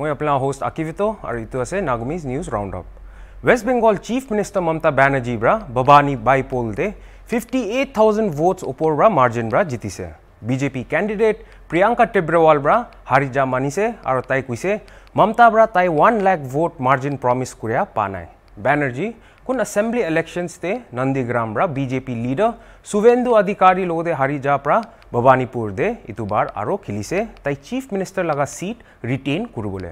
মই আপোনাৰ হোষ্ট আকিভিতো আৰু এইটো আছে Nagamese news round up West Bengal chief minister Mamata বেনাৰ্জীৰ ব্ৰা ববানী বাই পল দে ফিফটি এইট থাউজেণ্ড ভোটছ ওপৰৰ পৰা মাৰ্জিন ব্ৰা জিতিছে বিজেপি কেণ্ডিডেট প্ৰিয়ংকা টেব্ৰেৱাল ব্ৰা হাৰি যা মানিছে আৰু তাই কৈছে মমতা ব্ৰা তাই one lakh vote margin promise কৰি পোৱা নাই বেনাৰ্জী কুন অ্যাসেম্বলি ইলেকশনস তে নন্দীগ্রাম রা বিজেপি লিডার সুভেেন্দু অধিকারী লওদে হারি যাবড়া ভবানীপুর দে ইতুবার আরো খিলিছে তাই চিফ মিনিস্টার লাগা সিট রিটেইন করুবলে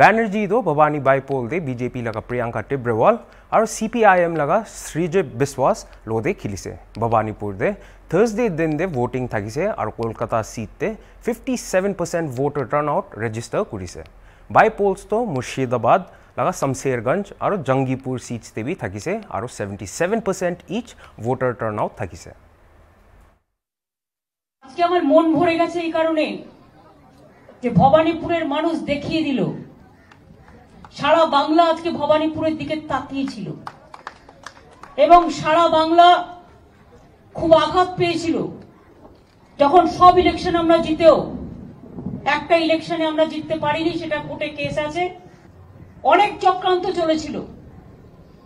ব্যানারজি দো ভবানী বাইপোল দে বিজেপি লাগা Priyanka Tibrewal আর CPIM লাগা শ্রী জয় বিশ্বাস লওদে খিলিছে ভবানীপুর দে থার্সডে দিন দে ভোটিং থাকিছে আর কলকাতা সিটে 57% voter run out register kuris bypolls তো মুর্শিদাবাদ লাগা शमशेरगंज আর জঙ্গিপুর सीट्स ते भी আর seventy seven percent percent voter voter turn আজকে আমার মন ভরে গেছে এই কারণে যে ভবানীপুরের মানুষ দেখিয়ে দিল সারা বাংলা আজকে ভবানীপুরের দিকে তাকিয়েছিল এবং সারা বাংলা খুব আঘাত পেয়েছিল যখন সব ইলেকশন আমরা জিতেও একটা ইলেকশনে আমরা জিততে পারিনি সেটা কোর্টে কেস আছে অনেক চক্রান্ত চলেছিল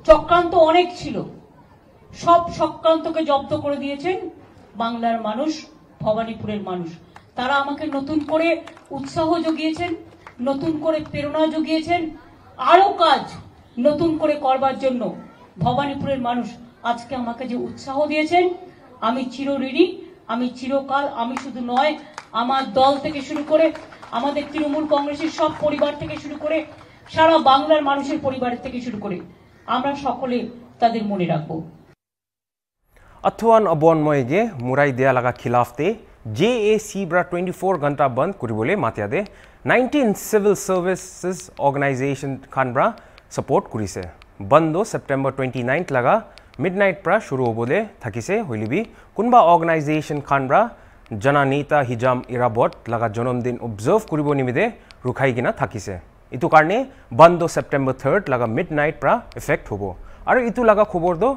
চক্রান্ত অনেক ছিল সব চক্রান্তকে জব্দ করে দিয়েছেন বাংলার মানুষ ভবানীপুরের মানুষ তারা আমাকে নতুন করে উৎসাহ জুগিয়েছেন নতুন করে প্রেরণা জুগিয়েছেন আরও কাজ নতুন করে করবার জন্য ভবানীপুরের মানুষ আজকে আমাকে যে উৎসাহ দিয়েছেন আমি চিরঋণী আমি চিরকাল আমি শুধু নয় আমার দল থেকে শুরু করে আমাদের তৃণমূল কংগ্রেসের সব পরিবার থেকে শুরু করে সারা বাংলার মানুষের পরিবার থেকে শুরু করে আমরা সকলে তাদের মনে রাখব আথওয়ান অবনময়গে মুরাই দেয়া লাগা খিলাফতে জে এ সি ব্রা টুয়েন্টি ফোর ঘণ্টা বন্ধ করবলে মাতিয়া দে নাইনটিন সিভিল সার্ভিসেস অর্গানাইজেশন খান খানরা সাপোর্ট করেছে বন্ধ সেপ্টেম্বর টুয়েন্টি নাইন্থ লাগা মিডনাইট পৰা শুৰু হ'বলৈ থাকিছে হৈলিবি কোনোবা অৰ্গেনাইজেশ্যন খান পৰা জনানীতা হিজাম ইৰাবট লগা জনমদিন অবজাৰ্ভ কৰিব নিমিতে ৰখাই কিনা থাকিছে এইটো কাৰণে বন্ধ ছেপ্টেম্বৰ থাৰ্ড লগা মিড নাইট পৰা এফেক্ট হ'ব আৰু এইটো লগা খবৰটো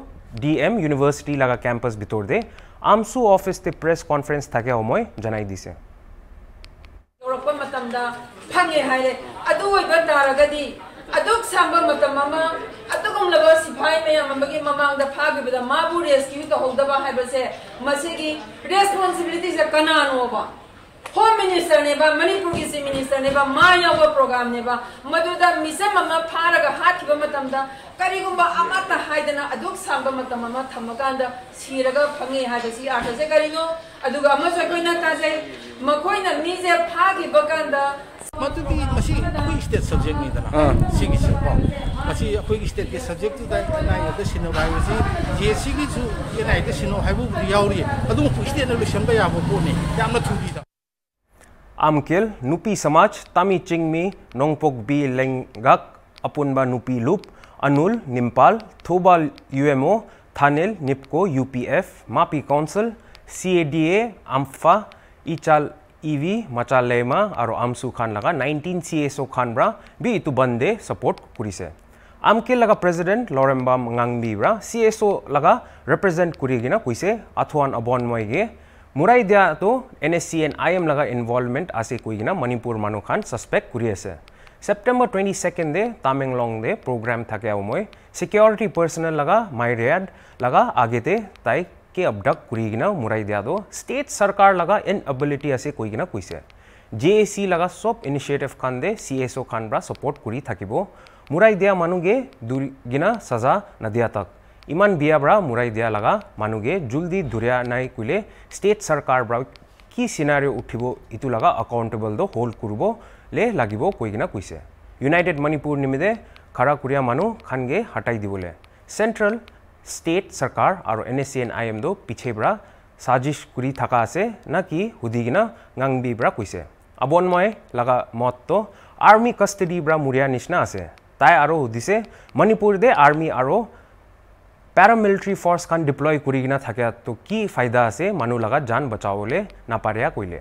ডি এম ইউনিভাৰ্চিটি লগা কেম্পাছ ভিতৰতে আমচু অফিচতে প্ৰেছ কনফাৰেঞ্চ থাকে সময় জনাই দিছে ফাঙে হাইলে আদু ওইবা নাৰাগাদি अदुक सांबर मतम ममा अदुगम लब सिफाई मयाम अमगे ममांग द फागिबदा माबु रेस्क्यू तो होदबा हाइबसे मसेगी रेस्पॉन्सिबिलिटी से कनान होबा होम मिनिस्टर ने बा मणिपुर की से मिनिस्टर ने बा माया वो प्रोग्राम ने बा मदुदा मिसे ममा फारग हाथिब मतम द करिगुंबा अमता हाइदना अदुक सांबर मतम ममा थमकांद सिरग फंगे हाजसी आठसे करिनो अदुगा अमस कोइना ताजे मकोइना मिजे फागिबकांद मदुदी मसी स्टेट सब्जेक्ट निगीट के सब्जेक्ट आम खेल नुपी समाज तामी चिंगमी नोंगपोक बी लेंगक अपुनबा नुपी लूप अनुल निम्पाल थोबाल यूएमओ थानेल निपको यूपीएफ मापी काउंसिल सीएडीए एडी इचाल EV machalema aro AMSU khan laga 19 CSO khan bra bi itu bande support kurise. AMKE laga president Lorembam Ngangbi bra CSO laga represent kurigina kuise athuan abon moige murai dia to NSC and IM laga involvement ase kuigina Manipur manu khan suspect kuriase. September 22nd de Tamenglong de program thake amoi security personnel laga myriad laga agete tai के अब डक कुरीगना मुराई दिया दो state सरकार लगा इन ability ऐसे कोई गिना कोई से जे लगा सब इनिशिएटिव खान दे सी एस ओ खान ब्रा सपोर्ट कुरी थकीबो मुराई दिया मानुगे दुरीगिना सजा न दिया तक इमान बिया ब्रा मुराई दिया लगा मानुगे जल्दी दुरिया नाई कुले स्टेट सरकार ब्रा কি চিনাৰিঅ উঠিব ইটো লগা একাউণ্টেবল দ হোল্ড কৰিব লে লাগিব কৈ কিনা কৈছে ইউনাইটেড মণিপুৰ নিমিত্তে খাৰা কুৰীয়া মানুহ খানগে হাটাই দিবলৈ চেণ্ট্ৰেল ষ্টেট চৰকাৰ আৰু N S C N I M দো পিছে পৰা চাজিছ কৰি থকা আছে না কি সুধি কিনে গাংবি পৰা কৈছে আবনময় লগা মতটো আৰ্মি কাষ্টডিৰ পৰা মৰিয়াৰ নিচিনা আছে তাই আৰু সুধিছে মণিপুৰ দে আৰ্মি আৰু পেৰামিলিটাৰী ফৰ্চখন ডিপ্লয় কৰি কিনে থাকে তো কি ফাইদা আছে মানুহ লগা জান বচাবলৈ নাপাৰে কৰিলে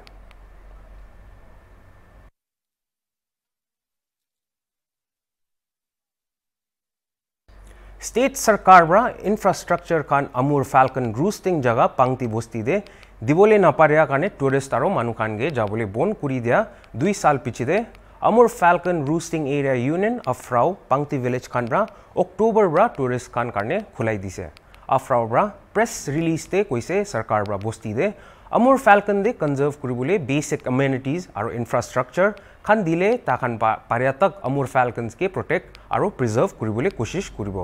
स्टेट सरकार र इन्फ्रास्ट्रक्चर खान अमुर फाल्कन रुस्तिङ जग्गा पङ्क्ति बस्ती दे দিবলে নাপারিয়া কারণে টুরিস্ট আরও মানু খানগে যাবলে বন করি দিয়া দুই সাল পিছি দে আমর ফ্যালকন রুস্টিং এরিয়া ইউনিয়ন আফ্রাও পাংতি ভিলেজ খান রা অক্টোবর রা টুরিস্ট খান কারণে খোলাই দিছে আফ্রাও রা প্রেস রিলিজ তে কইছে সরকার রা বস্তি দে আমর ফ্যালকন দে কনজার্ভ করি বলে বেসিক কমিউনিটিজ আর ইনফ্রাস্ট্রাকচার খান দিলে তা খান পার্যাতক আমর ফ্যালকনসকে প্রটেক্ট আর প্রিজার্ভ করি বলে কোশিস করবো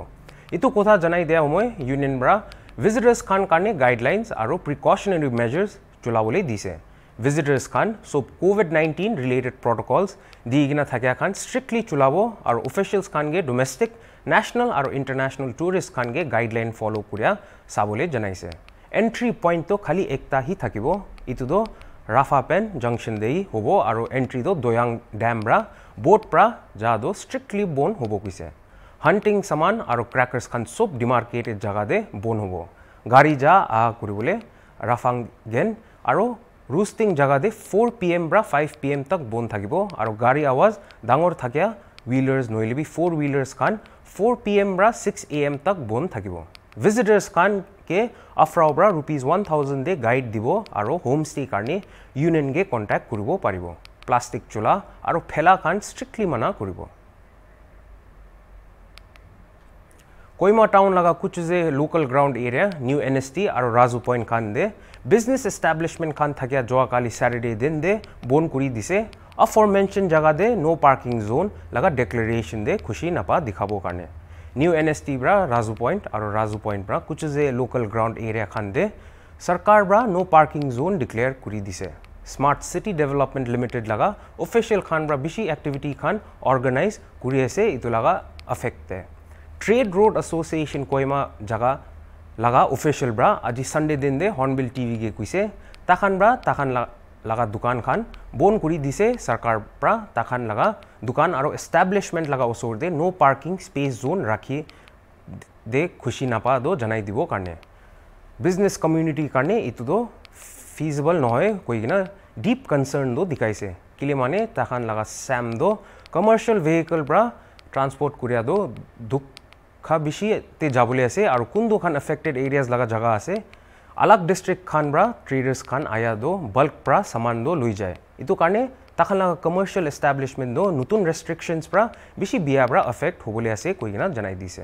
ইটো কথা জনাই দিয়া সময় ইউনিয়ন বৰা ভিজিটাৰ্ছ খান কাৰণে গাইডলাইনছ আৰু প্ৰিকশ্যনেৰী মেজাৰ্ছ চলাবলৈ দিছে ভিজিটাৰ্ছ খান চব কোভিড নাইণ্টিন ৰিলেটেড প্ৰটকলছ দি কিনে থাকে খান ষ্ট্ৰিক্টলি চলাব আৰু অফিচিয়েলছ খানগে ডমেষ্টিক নেশ্যনেল আৰু ইণ্টাৰনেশ্যনেল টুৰিষ্ট খানগে গাইডলাইন ফল' কৰা চাবলৈ জনাইছে এণ্ট্ৰি পইণ্টটো খালী একতা হি থাকিব ইটোতো ৰাফাপেন জংচন দেই হ'ব আৰু এণ্ট্ৰিটো দয়াং ডেম ব'ৰা বোট পৰা যাদো ষ্ট্ৰিক্টলি বন হ'ব কৈছে হাণ্টিং চামান আৰু ক্ৰেকাৰ্ছখন চব ডিমাৰ্কেটেড জেগাতে বন্ধ হ'ব গাড়ী যা আহা কৰিবলৈ ৰাফাং গেন আৰু ৰুষ্টিং জেগাতে ফ'ৰ পি এম পৰা ফাইভ পি এম তাক বন্ধ থাকিব আৰু গাড়ী আৱাজ ডাঙৰ থাকে হুইলাৰ্ছ নহ'লেবি ফ'ৰ হুইলাৰ্ছখন ফ'ৰ পি এম পৰা ছিক্স এ এম তাক বন্ধ থাকিব ভিজিটাৰ্ছখন কে আফ্ৰাৰ পৰা ৰুপিজ ওৱান থাউজেণ্ড দে গাইড দিব আৰু হোম ষ্টেৰ কাৰণে ইউনিয়নকে কণ্টেক্ট কৰিব পাৰিব প্লাষ্টিক চোলা আৰু ফেলাখন ষ্ট্ৰিক্টলি মানা কৰিব कोईमा टाउन लगा कुछ जे local ground area new N S T और राजू पॉइंट खान दे बिजनेस एस्टैब्लिशमेंट खान जो जोकाली सैटरडे दिन दे बोन कुरी दिसे अफोर अफॉर्मेंशन जगह दे नो पार्किंग जोन लगा डिक्लेरेशन दे खुशी नपा दिखाबो करने न्यू एन एस टी ब्रा राजू पॉइंट और राजू पॉइंट ब्रा कुछ जे लोकल ग्राउंड एरिया खान दे सरकार ब्रा नो पार्किंग जोन डिक्लेयर कुरी दिसे स्मार्ट सिटी डेवलपमेंट लिमिटेड लगा ऑफिशियल खान ब्रा बिशी एक्टिविटी खान ऑर्गेनाइज कुरिए से इतु लगा अफेक्ट है ट्रेड रोड एसोसिएशन कोयमा जगह लगा ऑफिशियल ब्रा आज संडे दिन दे हॉर्नबिल टीवी के कुसे ताखान ब्रा ताखान लगा दुकान खान बोन कुरी दिसे सरकार ब्रा ताखान लगा दुकान और एस्टेब्लिशमेंट लगा ओसोर दे नो पार्किंग स्पेस जोन राखी दे खुशी पा दो जनाई दिवो करने बिजनेस कम्युनिटी करने इतु दो फिजिबल होए कोई ना डीप कंसर्न दो दिखाई से किले माने ताखान लगा सैम दो कमर्शियल व्हीकल ब्रा ट्रांसपोर्ट कुरिया दो दुख খা বেশিতে যাবলে আছে আর কোন দোকান এফেক্টেড এরিয়াজ লাগা জায়গা আছে আলাক ডিস্ট্রিক্ট খান বা ট্রেডার্স খান আয়া দো বাল্ক পরা সামান দো লই যায় এটো কারণে তখন লাগা কমার্শিয়াল এস্টাবলিশমেন্ট দো নতুন রেস্ট্রিকশনস পরা বেশি বিয়া পরা এফেক্ট হবলে আছে কই গিনা জানাই দিছে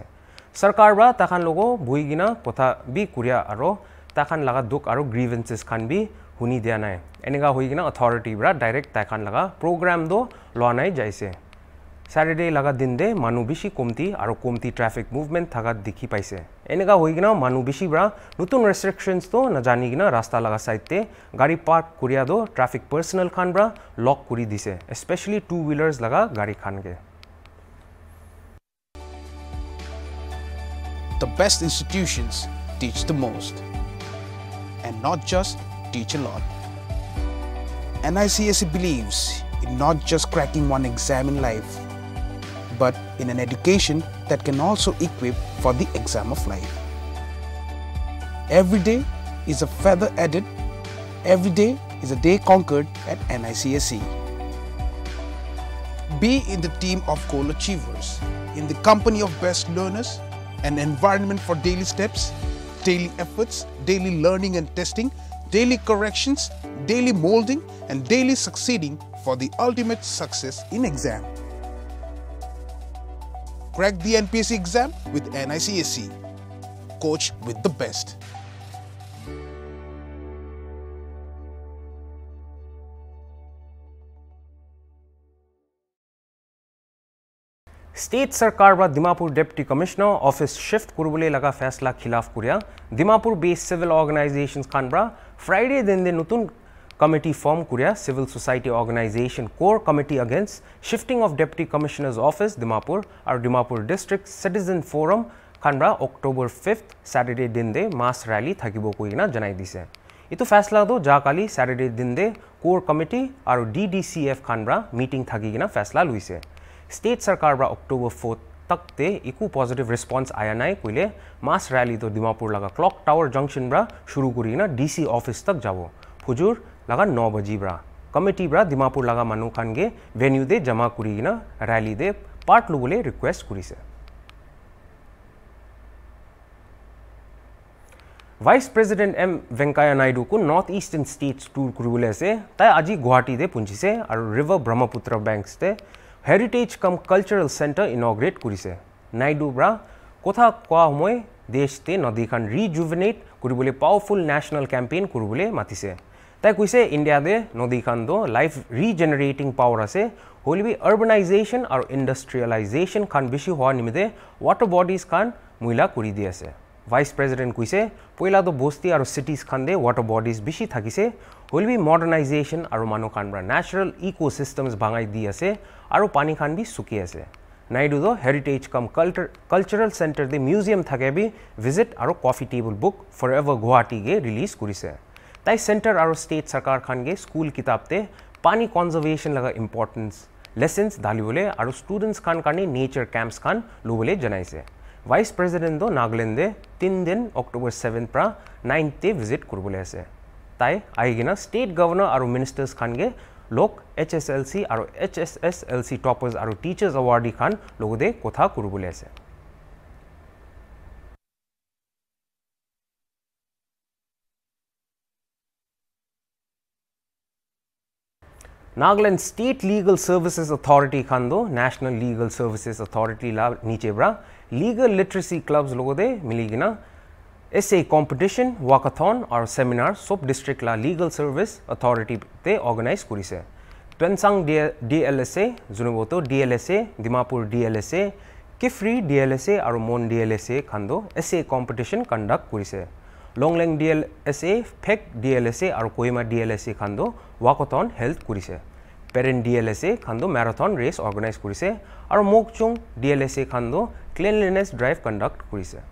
সরকার বা তখন লোক বই গিনা কথা বি কুরিয়া আর তখন লাগা দুঃখ আর গ্রিভেন্সেস খান বি শুনি দিয়া নাই এনেকা হয়ে গিনা অথরিটি বা ডাইরেক্ট তখন লাগা প্রোগ্রাম দো নাই যাইছে ছেটাৰডে লগা দিনদে মানুহ বেছি কমতি আৰু কমতি ট্ৰেফিক মুভমেণ্ট থকা দেখি পাইছে এনেকুৱা হৈ কিনেও মানুহ বেছি পৰা নতুন ৰেষ্ট্ৰিকশ্যনছটো নাজানি কিনে ৰাস্তা লগা ছাইডতে গাড়ী পাৰ্ক কৰিয়াদো ট্ৰেফিক পাৰ্চনেলখন পৰা লক কৰি দিছে স্পেচিয়েলি টু হুইলাৰ্ছ লগা গাড়ীখনকে The best institutions teach the most. And not just teach a lot. NICSE believes in not just cracking one exam in life, in an education that can also equip for the exam of life. Every day is a feather added, every day is a day conquered at NICSE. Be in the team of goal achievers, in the company of best learners, an environment for daily steps, daily efforts, daily learning and testing, daily corrections, daily molding, and daily succeeding for the ultimate success in exam. crack the NPSC exam with NICSC. Coach with the best. State सरकार व Dimapur deputy commissioner office shift कुरबुले लगा फैसला खिलाफ कुरिया Dimapur based civil organisation खानबरा Friday दिन दे नतून committee form Korea Civil society Organization core committee against shifting of Deputy Commissioner's Office Dimapur or Dimapur District Citizen Forum खानरा अक्टोबर फिफ्थ सैटरडे दिन दे मास रैली थकिबो कोइना जनाई दिसे इतो फैसला तो जाकाली सैटरडे दिन दे कोर कमिटी और डी डी सी एफ खानरा मीटिंग थकिगिना फैसला लुइसे स्टेट सरकार अक्टोबर फोर्थ तक ते इकू पॉजिटिव रिस्पॉन्स आया नाय कोइले मास रैली तो दिमापुर लगा क्लॉक टावर जंक्शन शुरू करना करिना सी ऑफिस तक जावो फुजुर लगा नौ बजी ब्रा कमेटी ब्रा दिमापुर लगा मनु खान के वेन्यू दे जमा कुरी ना रैली दे पार्ट लोगों लोगोले रिक्वेस्ट कुरी से vice president M Venkaiah Naidu को नॉर्थ ईस्टर्न स्टेट्स टूर करूले से तय आज गुवाहाटी दे पुंजी से और रिवर ब्रह्मपुत्र बैंक्स से heritage cum cultural centre inaugurate कुरी से नायडू ब्रा कोथा क्वा हमें देश ते नदी खान নদীখন rejuvenate powerful national campaign campaign কৰিবলৈ से তাই কৈছে ইণ্ডিয়াতে নদীখন তো লাইফ ৰিজেনেৰেটিং পাৱাৰ আছে হ'ল বি আৰ্বানাইজেশ্যন আৰু ইণ্ডাষ্ট্ৰিয়েলাইজেশ্যন খান বেছি হোৱাৰ নিমিত্তে ৱাটাৰ বডিজ খান মহিলা কৰি দি আছে ভাইচ প্ৰেজিডেণ্ট কৈছে পইলাতো বস্তি আৰু চিটিজ খান দে ৱাটাৰ বডিজ বেছি থাকিছে হ'ল বি মডাৰ্নাইজেশ্যন আৰু মানুহ খান পৰা নেচাৰেল ইক' চিষ্টেমছ ভাঙাই দি আছে আৰু পানী খান বি চুকি আছে নাইডু দ' heritage cum culture cultural centre দি মিউজিয়াম থাকে বি ভিজিট আৰু coffee table book for ever গুৱাহাটীকে ৰিলিজ কৰিছে তাই চেণ্টাৰ আৰু ষ্টেট চৰকাৰখনগে স্কুল কিতাপতে পানী কনজাৰ্ভেশ্যন লগা ইম্পৰ্টেঞ্চ লেচেঞ্চ ঢালিবলৈ আৰু ষ্টুডেণ্টছ খান কাৰণে নেচাৰ কেম্পছ খান ল'বলৈ জনাইছে ভাইচ প্ৰেচিডেণ্টো নাগালেণ্ডে তিনিদিন অক্টোবৰ ছেভেন পৰা নাইনটে ভিজিট কৰিবলৈ আছে তাই আহি কিনে ষ্টেট গভৰ্ণৰ আৰু মিনিষ্টাৰ্ছ খানগে লগ এইচ এছ এল চি আৰু H S S L C toppers আৰু টিচাৰ্ছ এৱাৰ্ডী খান লগতে কথা কৰিবলৈ আছে Nagaland State Legal Services Authority Kando, National Legal Services Authority La Nichebra, Legal Literacy Clubs Logode, Miligina, Essay Competition, Walkathon or Seminar, Soap District La Legal Service Authority Te Organize Kurise. Twensang DLSA, Zunuboto DLSA, Dimapur DLSA, Kifri DLSA, Arumon DLSA Kando, Essay Competition Conduct Kurise. Longleng L S A Phek D L S A और Kohima D L S A खान walkathon health कर Peren D L S A खान marathon race organise कर और Mokokchung D L S A खान cleanliness drive conduct कर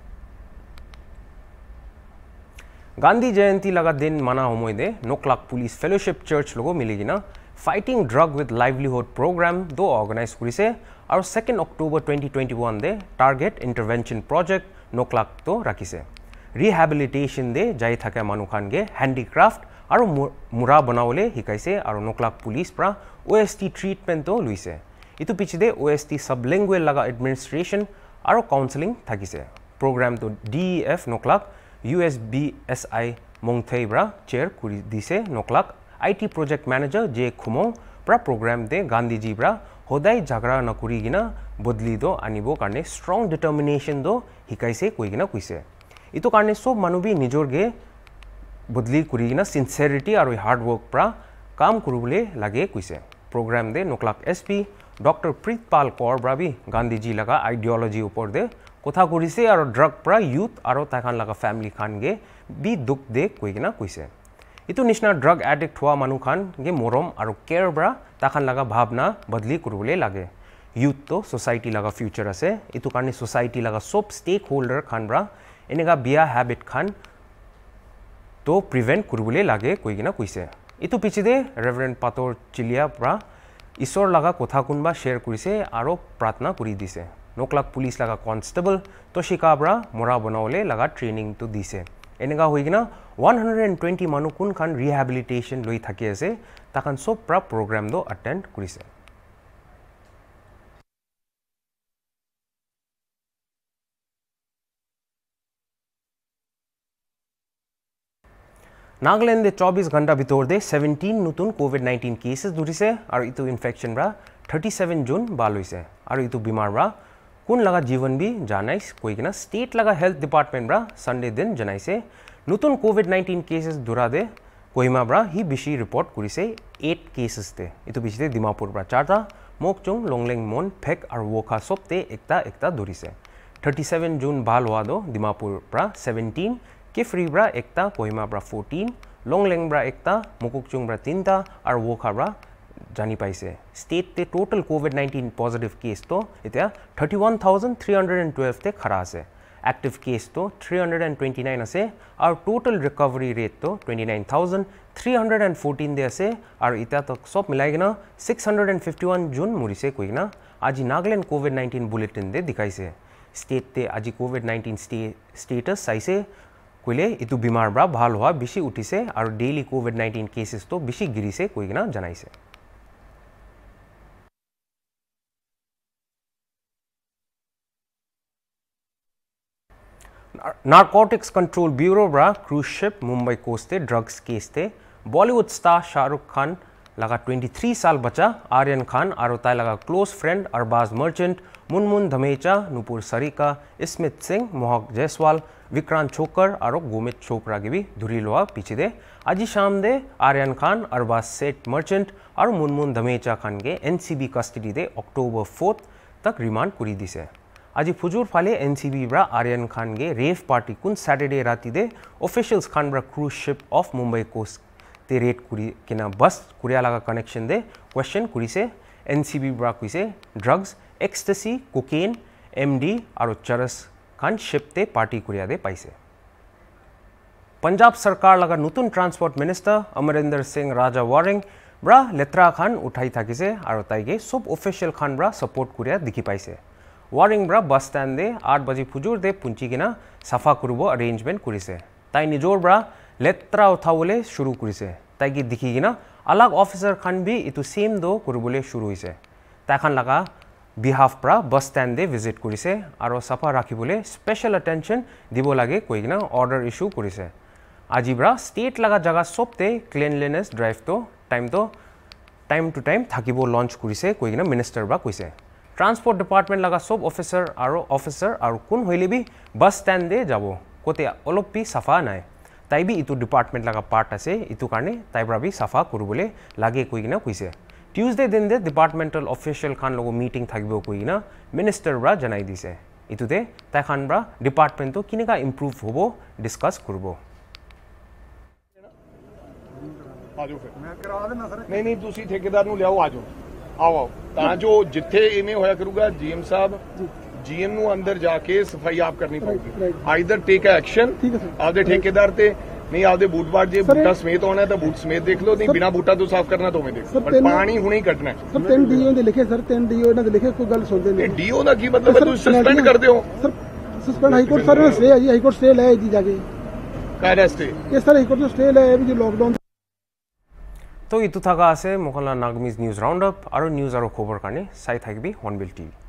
गांधी जयंती लगा दिन माना समय दे नोकलाक पुलिस फेलोशिप चर्च लोगो मिलीगिना fighting drug with livelihood programme दो अर्गेनाइज कर और second October twenty twenty one दे टार्गेट इंटरवेंशन प्रोजेक्ट नोकलाको तो राखी से ৰিহেবিলিটেশ্যন দে যাই থাকে মানুহখানগে হেণ্ডিক্ৰাফ্ট আৰু মূৰা বনাবলৈ শিকাইছে আৰু নকলাক পুলিচ পৰা অ এছ টি ট্ৰিটমেণ্টো লৈছে ইটো পিছতে O S T sublingual লগা এডমিনিষ্ট্ৰেশ্যন আৰু কাউন্সেলিং থাকিছে প্ৰগ্ৰামটো D E F Noklak U S B S I Mongthei পৰা চেয়াৰ কৰি দিছে Noklak I T project manager J Khumong পৰা প্ৰগ্ৰামতে গান্ধীজীৰ পৰা সদায় ঝাগৰা নকৰি কিনা বদলি দ আনিবৰ কাৰণে ষ্ট্ৰং ডিটাৰমিনেশ্যন শিকাইছে কৈ কিনে কৈছে এইটো কাৰণে চব মানুহবি নিজৰগে বদলি কৰি কিনে চিনচিয়াৰিটি আৰু হাৰ্ডৱৰ্ক পৰা কাম কৰিবলৈ লাগে কৈছে প্ৰগ্ৰাম দে Noklak S P doctor Pritpal Kaur পৰা বি গান্ধীজী লগা আইডিঅলজিৰ ওপৰত দে কথা কৰিছে আৰু ড্ৰাগ পৰা ইউথ আৰু তাইখান লগা ফেমিলি খানগে বি দুখ দে কৈ কিনে কৈছে এইটো নিচিনা ড্ৰাগ এডিক্ট হোৱা মানুহ খান গে মৰম আৰু কেয়াৰ পৰা তাইখান লগা ভাৱনা বদলি কৰিবলৈ লাগে ইউথটো ছ'চাইটি লগা ফিউচাৰ আছে এইটো কাৰণে ছ'চাইটি লগা চব ষ্টেক হোল্ডাৰ খান পৰা এনেকা বিয়া হেবিট খান তো প্ৰিভেণ্ট কৰিবলৈ লাগে কৈ কিনে কৈছে ইটো পিছে দে ৰেভৰেণ্ট পাতৰ চিলিয়াৰ পৰা ঈশ্বৰ লগা কথা কোনোবা শ্বেয়াৰ কৰিছে আৰু প্ৰাৰ্থনা কৰি দিছে নকলাক পুলিচ লগা কনষ্টেবল তো শিকাৰ পৰা মৰা বনাবলৈ লগা ট্ৰেইনিংটো দিছে এনেকুৱা হৈ কিনে ওৱান হাণ্ড্ৰেড এণ্ড টুৱেণ্টি মানুহ কোনখন ৰিহেবিলিটেশ্যন লৈ থাকি আছে তাখন চব পৰা প্ৰগ্ৰেমটো এটেণ্ড কৰিছে नागलेन्दे 24 घंटा বিতৰদে 17 নতুন কোভিড 19 কেसेस দৰিছে আৰু ইটো ইনফেকচনৰ 37 জুন ভাল হৈছে আৰু ইটো বিমাৰা কোন লাগা জীৱনবি জানাইছ কোইকনা ষ্টেট লাগা হেলথ ডিপাৰ্টমেন্ট ব্ৰা সন্ধে দিন জানাইছে নতুন কোভিড 19 কেसेस দৰা দে কোইমা ব্ৰা হি বিছি ৰিপৰ্ট কৰিছে 8 কেसेसতে ইটো বিছিতে দিমাপুৰ ব্ৰা 4 টা মকচং লংলেং মন ফেক আৰু ওকাছপতে এটা এটা দৰিছে 37 জুন ভাল হোৱা দ দিমাপুৰ ব্ৰা 17 কিফ্ৰী ব্ৰা একটা কহিমা ব্ৰা ফৰ্টিন লংলেং ব্ৰা একটা মুকুকচুং ব্ৰা তিনিটা আৰু ৱখা ব্ৰা জানি পাইছে ষ্টেটে টোটেল ক'ভিড নাইণ্টিন পজিটিভ কেছটো এতিয়া thirty one thousand three hundred and টুৱেলভতে খাৰা আছে এক্টিভ কেছটো three hundred and twenty nine আছে আৰু টোটেল ৰিকভাৰী ৰেটটো twenty nine thousand three hundred and ফৰ্টিনতে আছে আৰু এতিয়া তাক চব মিলাই কিনা six hundred and fifty one জুন মৰিছে কৈ কিনা আজি নাগালেণ্ড ক'ভিড নাইণ্টিন বুলেটিনতে দেখাইছে ষ্টেটে আজি ক'ভিড নাইণ্টিন ষ্টে ষ্টেটাছ চাইছে কুইলে ইতু বিমার ব্রা ভাল হোয়া বেশি উঠিছে আর ডেইলি কোভি-19 কেসেস তো বেশি গिरीছে কোইক না জানাইছে নারকোটিক্স কন্ট্রোল ব্যুরো ব্রা ক্রুজ শিপ মুম্বাই কোস্টে ড্রাগস কেসতে বলিউড স্টার শাহরুখ খান লাগা 23 সাল বাচ্চা আরিয়ান খান আর ওই তাই লাগা close friend Arbaaz Merchant Munmun Dhamecha Nupur Sarika Smit Singh Mohak Jaiswal Vikrant Chhokar और गोमित चोपड़ा के भी धुरी लोहा पीछे दे आज शाम दे आर्यन खान अरबाज सेठ मर्चेंट और मुनमुन धमेचा खान के एनसीबी कस्टडी दे अक्टूबर फोर्थ तक रिमांड दी से आज फुजूर फाले एन सी बी ब्रा आर्यन खान के रेफ पार्टी कुन सैटरडे राति दे ऑफिशियल्स खान ब्रा cruise ship off Mumbai coast ते रेट कुरी किना बस कुरियाला का कनेक्शन दे क्वेश्चन कुरी से एनसीबी ब्रा कुसे ड्रग्स এক্সটেসি কোকেইন এমডি আৰু চাৰছ খান শিপতে পাৰ্টি কৰিয়াদে পাইছে पंजाब सरकार लगा नूतन ट्रांसपोर्ट मिनिस्टर अमरिंदर सिंह राजा वारिंग ब्रा लेत्रा खान उठाई थकिसे और ताइगे सब ऑफिशियल खान ब्रा सपोर्ट कुरिया दिखी पाइसे वारिंग ब्रा बस स्टैंड दे आठ बजे फुजूर दे पुंची किना सफा करब अरेंजमेंट कुरिसे ताई निजोर ब्रा लेत्रा उठावले शुरू कुरिसे ताइगे दिखी किना अलग ऑफिसर खान भी इतु सेम दो कुरबले शुरू हुई ताखान लगा বিহাফ পৰা বাছ ষ্টেণ্ডে ভিজিট কৰিছে আৰু চাফা ৰাখিবলৈ স্পেচিয়েল এটেনশ্যন দিব লাগে কৈ কিনে অৰ্ডাৰ ইছ্যু কৰিছে আজি পৰা ষ্টেট লগা জেগা চবতে ক্লিনলিনেছ ড্ৰাইভটো টাইমটো টাইম টু টাইম থাকিব লঞ্চ কৰিছে কৈ কিনে মিনিষ্টাৰ পৰা কৈছে ট্ৰান্সপৰ্ট ডিপাৰ্টমেণ্ট লগা চব অফিচাৰ আৰু অফিচাৰ আৰু কোন হ'লে বি বাছ ষ্টেণ্ডে যাব ক'তে অলপ বি চাফা নাই তাই বি ইটো ডিপাৰ্টমেণ্ট লগা পাৰ্ট আছে এইটো কাৰণে তাইৰ পৰা বি চাফা কৰিবলৈ লাগে কৈ কিনে কৈছে ටියස්ඩේ දින්ද දෙපාර්ටමෙන්ටල් ඔෆිෂල් කන් ලොග මීටින් থাকবে না মিনিস্টাররা জানাই দিছে ইতুতে তাই খানরা ডিপার্টমেন্টও কিনেকা ইম্প্রুভ হব ডিসকাস করব ਆਜੋ ਫਿਰ ਮੈਂ ਕਰਾ ਦੇਣਾ ਸਰ ਨਹੀਂ ਨਹੀਂ ਤੁਸੀਂ ਠੇਕੇਦਾਰ ਨੂੰ ਲਿਆਓ ਆਜੋ ਆਓ ਆਓ ਤਾਂ ਜੋ ਜਿੱਥੇ ਇਵੇਂ ਹੋਇਆ ਕਰੂਗਾ ਜੀਐਮ ਸਾਹਿਬ ਜੀਐਮ ਨੂੰ ਅੰਦਰ ਜਾ ਕੇ ਸਫਾਈ ਆਪ ਕਰਨੀ ਪਊਗੀ ਆਈਦਰ ਟੇਕ ਐਕਸ਼ਨ ਆਪਦੇ ਠੇਕੇਦਾਰ ਤੇ ਨਹੀਂ ਆਪਦੇ ਬੂਟ ਬਾਟ ਜੇ ਬੂਟਾ ਸਮੇਤ ਆਉਣਾ ਤਾਂ ਬੂਟ ਸਮੇਤ ਦੇਖ ਲਓ ਨਹੀਂ ਬਿਨਾ ਬੂਟਾ ਤੋਂ ਸਾਫ਼ ਕਰਨਾ ਤਾਂ ਉਵੇਂ ਦੇਖ ਲਓ ਬਟ ਪਾਣੀ ਹੁਣੇ ਹੀ ਕੱਢਣਾ ਸਰ ਤਿੰਨ ਡੀਓ ਦੇ ਲਿਖੇ ਸਰ ਤਿੰਨ ਡੀਓ ਇਹਨਾਂ ਦੇ ਲਿਖੇ ਕੋਈ ਗੱਲ ਸੁਣਦੇ ਨਹੀਂ ਡੀਓ ਦਾ ਕੀ ਮਤਲਬ ਹੈ ਤੁਸੀਂ ਸਸਪੈਂਡ ਕਰਦੇ ਹੋ sir suspend high court sir stay ਹੈ ਜੀ ਹਾਈ ਕੋਰਟ ਸਟੇ ਲੈ ਜੀ ਜਾ ਕੇ ਕਾਹਦਾ ਸਟੇ ਇਹ ਸਰ ਹਾਈ ਕੋਰਟ ਤੋਂ ਸਟੇ ਲੈ ਵੀ ਜੀ ਲੌਕਡਾਊਨ তো ইতো থাকা আছে মোকাল্লা নাগমিজ নিউজ রাউন্ড আপ আর নিউজ আর খবর কারণে চাই থাকবি হর্নবিল টিভি